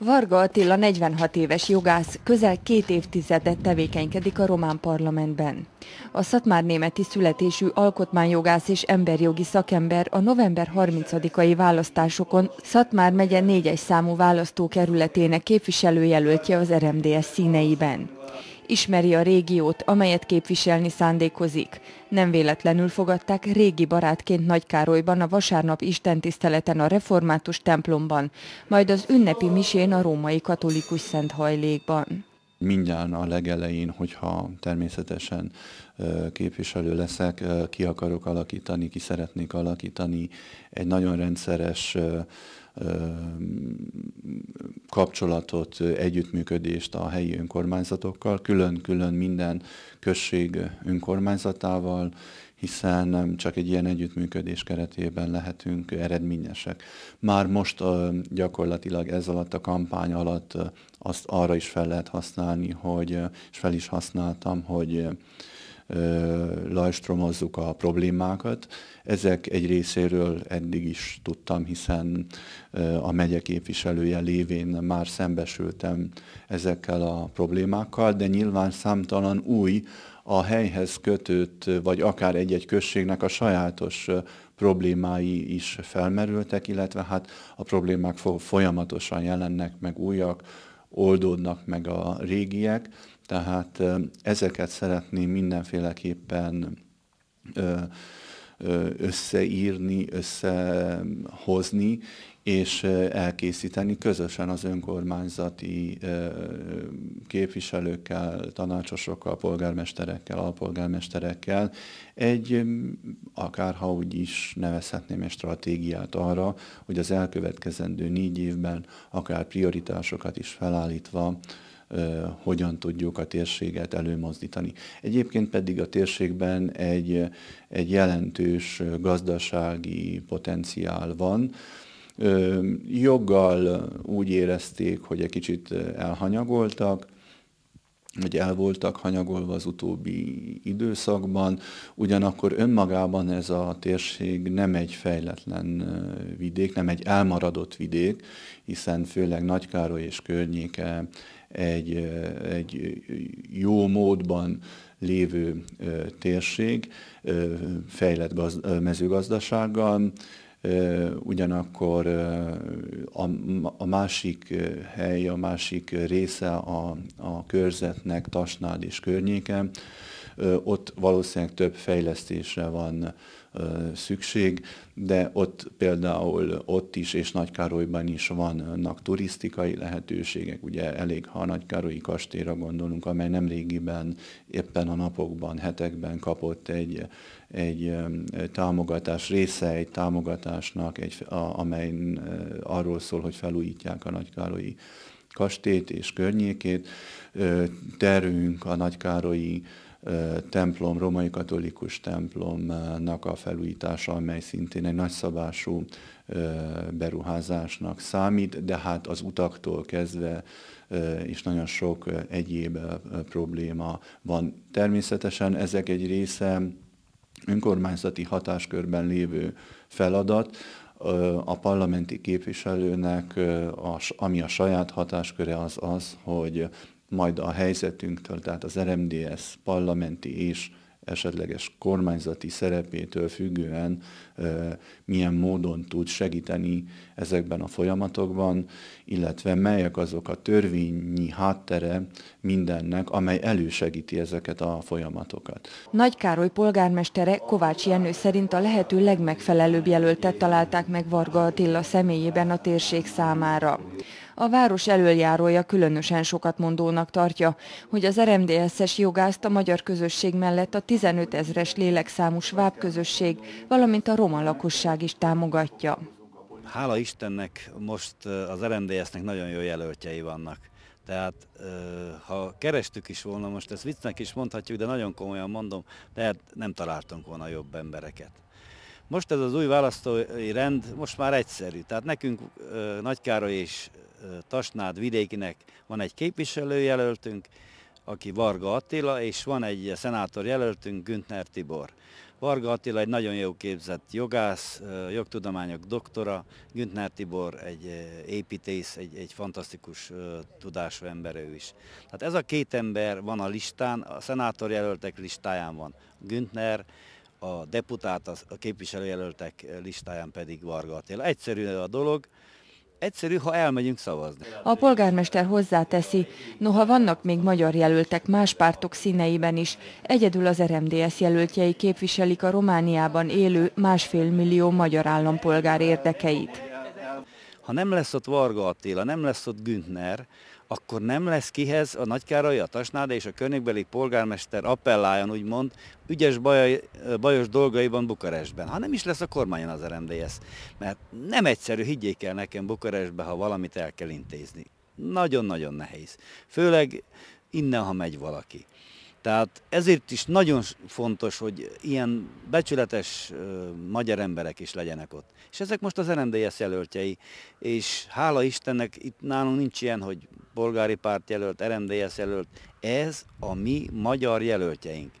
Varga Attila 46 éves jogász közel két évtizedet tevékenykedik a román parlamentben. A szatmár németi születésű alkotmányjogász és emberjogi szakember a november 30-ai választásokon Szatmár megye 4-es számú választókerületének képviselőjelöltje az RMDS színeiben. Ismeri a régiót, amelyet képviselni szándékozik. Nem véletlenül fogadták régi barátként Nagykárolyban a vasárnap istentiszteleten a református templomban, majd az ünnepi misén a római katolikus szenthajlékban mindjárt a legelején, hogyha természetesen képviselő leszek, ki akarok alakítani, ki szeretnék alakítani egy nagyon rendszeres kapcsolatot, együttműködést a helyi önkormányzatokkal, külön-külön minden község önkormányzatával, hiszen nem csak egy ilyen együttműködés keretében lehetünk eredményesek. Már most gyakorlatilag ez alatt a kampány alatt azt arra is fel lehet használni, hogy, és fel is használtam, hogy lajstromozzuk a problémákat. Ezek egy részéről eddig is tudtam, hiszen a megye képviselője lévén már szembesültem ezekkel a problémákkal, de nyilván számtalan új, a helyhez kötött, vagy akár egy-egy községnek a sajátos problémái is felmerültek, illetve hát a problémák folyamatosan jelennek meg újak, oldódnak meg a régiek, tehát ezeket szeretném mindenféleképpen összeírni, összehozni, és elkészíteni közösen az önkormányzati képviselőkkel, tanácsosokkal, polgármesterekkel, alpolgármesterekkel egy, akárha úgy is nevezhetném egy stratégiát arra, hogy az elkövetkezendő négy évben akár prioritásokat is felállítva hogyan tudjuk a térséget előmozdítani. Egyébként pedig a térségben egy, egy jelentős gazdasági potenciál van, joggal úgy érezték, hogy egy kicsit elhanyagoltak, hogy el voltak hanyagolva az utóbbi időszakban, ugyanakkor önmagában ez a térség nem egy fejletlen vidék, nem egy elmaradott vidék, hiszen főleg Nagykároly és környéke egy, egy jó módban lévő térség, fejlett gazd- mezőgazdasággal, ugyanakkor a, másik hely, a másik része a, a körzetnek, Tasnád és környéken, ott valószínűleg több fejlesztésre van szükség, de ott például ott is és Nagykárolyban is vannak turisztikai lehetőségek, ugye elég, ha a Nagykárolyi kastélyra gondolunk, amely nem régiben, éppen a napokban, hetekben kapott egy, egy támogatás, része egy támogatásnak, egy, a, amely arról szól, hogy felújítják a Nagykárolyi kastélyt és környékét. Terünk a Nagykárolyi templom, romai katolikus templomnak a felújítása, amely szintén egy nagyszabású beruházásnak számít, de hát az utaktól kezdve és nagyon sok egyéb probléma van. Természetesen ezek egy része önkormányzati hatáskörben lévő feladat, a parlamenti képviselőnek, ami a saját hatásköre az az, hogy majd a helyzetünktől, tehát az RMDS parlamenti és esetleges kormányzati szerepétől függően milyen módon tud segíteni ezekben a folyamatokban, illetve melyek azok a törvényi háttere mindennek, amely elősegíti ezeket a folyamatokat. Nagy Károly polgármestere Kovács Jenő szerint a lehető legmegfelelőbb jelöltet találták meg Varga Attila személyében a térség számára a város elöljárója különösen sokat mondónak tartja, hogy az RMDSZ-es jogászt a magyar közösség mellett a 15 ezres lélekszámú sváb közösség, valamint a roma lakosság is támogatja. Hála Istennek most eh, az RMDSZ-nek nagyon jó jelöltjei vannak. Tehát eh, ha kerestük is volna, most ezt viccnek is mondhatjuk, de nagyon komolyan mondom, tehát nem találtunk volna jobb embereket. Most ez az új választói rend most már egyszerű. Tehát nekünk Nagykároly és Tasnád vidékinek van egy képviselőjelöltünk, aki Varga Attila, és van egy szenátor jelöltünk, Güntner Tibor. Varga Attila egy nagyon jó képzett jogász, jogtudományok doktora, Güntner Tibor egy építész, egy, egy fantasztikus tudású ember ő is. Tehát ez a két ember van a listán, a szenátor jelöltek listáján van. Güntner a deputát, a képviselőjelöltek listáján pedig Varga Attila. Egyszerű a dolog, Egyszerű, ha elmegyünk szavazni. A polgármester hozzáteszi, noha vannak még magyar jelöltek más pártok színeiben is, egyedül az RMDS jelöltjei képviselik a Romániában élő másfél millió magyar állampolgár érdekeit. Ha nem lesz ott Varga Attila, nem lesz ott Güntner, akkor nem lesz kihez a Nagykárai, a Tasnáda és a környékbeli polgármester appelláljon, úgymond, ügyes bajai, bajos dolgaiban Bukarestben. Ha nem is lesz a kormányon az RMDS. Mert nem egyszerű, higgyék el nekem Bukarestbe, ha valamit el kell intézni. Nagyon-nagyon nehéz. Főleg innen, ha megy valaki. Tehát ezért is nagyon fontos, hogy ilyen becsületes magyar emberek is legyenek ott. És ezek most az RMDS jelöltjei, és hála Istennek itt nálunk nincs ilyen, hogy polgári párt jelölt, RMDS jelölt. Ez a mi magyar jelöltjeink.